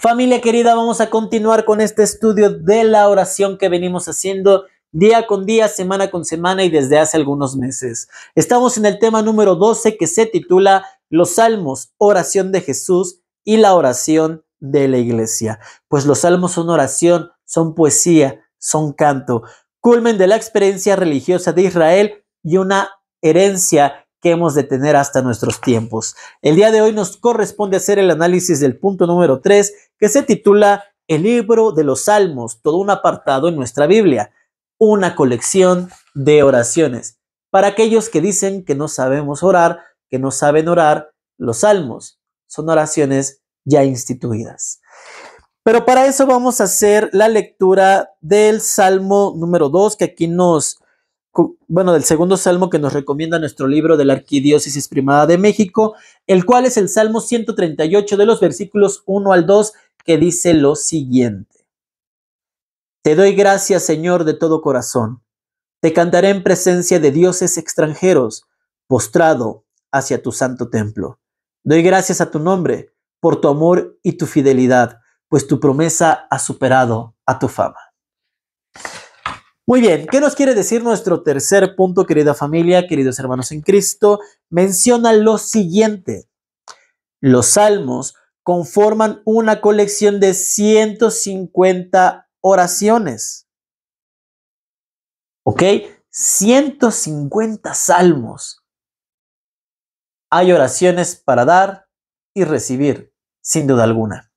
Familia querida, vamos a continuar con este estudio de la oración que venimos haciendo día con día, semana con semana y desde hace algunos meses. Estamos en el tema número 12 que se titula Los Salmos, oración de Jesús y la oración de la iglesia. Pues los salmos son oración, son poesía, son canto, culmen de la experiencia religiosa de Israel y una herencia que hemos de tener hasta nuestros tiempos. El día de hoy nos corresponde hacer el análisis del punto número 3 que se titula El libro de los Salmos, todo un apartado en nuestra Biblia, una colección de oraciones. Para aquellos que dicen que no sabemos orar, que no saben orar, los salmos son oraciones ya instituidas. Pero para eso vamos a hacer la lectura del Salmo número 2 que aquí nos bueno, del segundo salmo que nos recomienda nuestro libro de la Arquidiócesis Primada de México, el cual es el Salmo 138 de los versículos 1 al 2, que dice lo siguiente. Te doy gracias, Señor, de todo corazón. Te cantaré en presencia de dioses extranjeros, postrado hacia tu santo templo. Doy gracias a tu nombre por tu amor y tu fidelidad, pues tu promesa ha superado a tu fama. Muy bien, ¿qué nos quiere decir nuestro tercer punto, querida familia, queridos hermanos en Cristo? Menciona lo siguiente. Los salmos conforman una colección de 150 oraciones. ¿Ok? 150 salmos. Hay oraciones para dar y recibir, sin duda alguna.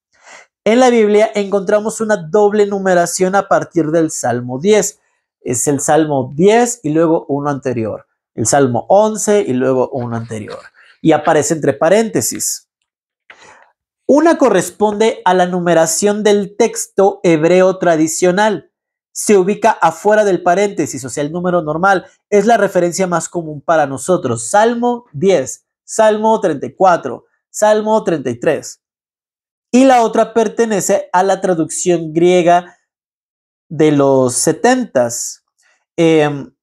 En la Biblia encontramos una doble numeración a partir del Salmo 10, es el Salmo 10 y luego uno anterior, el Salmo 11 y luego uno anterior. Y aparece entre paréntesis. Una corresponde a la numeración del texto hebreo tradicional. Se ubica afuera del paréntesis, o sea, el número normal. Es la referencia más común para nosotros. Salmo 10, Salmo 34, Salmo 33. Y la otra pertenece a la traducción griega de los setentas em,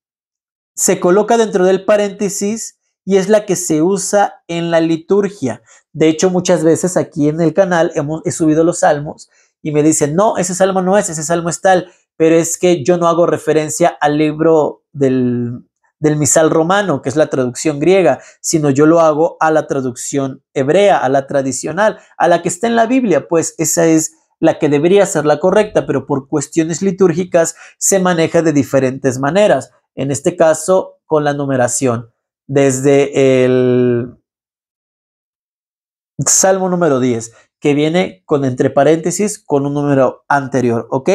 se coloca dentro del paréntesis y es la que se usa en la liturgia. De hecho, muchas veces aquí en el canal hemos, he subido los salmos y me dicen, no, ese salmo no es, ese salmo es tal, pero es que yo no hago referencia al libro del, del misal romano, que es la traducción griega, sino yo lo hago a la traducción hebrea, a la tradicional, a la que está en la Biblia, pues esa es la que debería ser la correcta, pero por cuestiones litúrgicas se maneja de diferentes maneras. En este caso, con la numeración. Desde el Salmo número 10, que viene con entre paréntesis con un número anterior, ¿ok?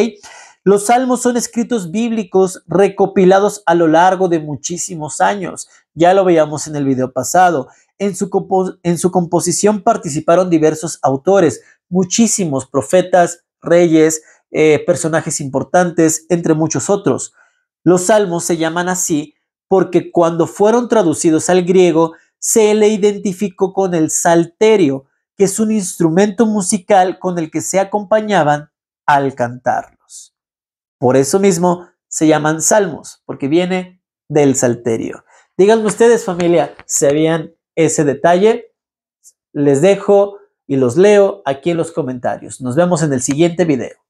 Los salmos son escritos bíblicos recopilados a lo largo de muchísimos años. Ya lo veíamos en el video pasado. en su composición participaron diversos autores, muchísimos profetas, reyes, eh, personajes importantes, entre muchos otros. Los salmos se llaman así porque cuando fueron traducidos al griego se le identificó con el salterio, que es un instrumento musical con el que se acompañaban al cantarlos. Por eso mismo se llaman salmos, porque viene del salterio. Díganme ustedes, familia, ¿sabían ese detalle? Les dejo y los leo aquí en los comentarios. Nos vemos en el siguiente video.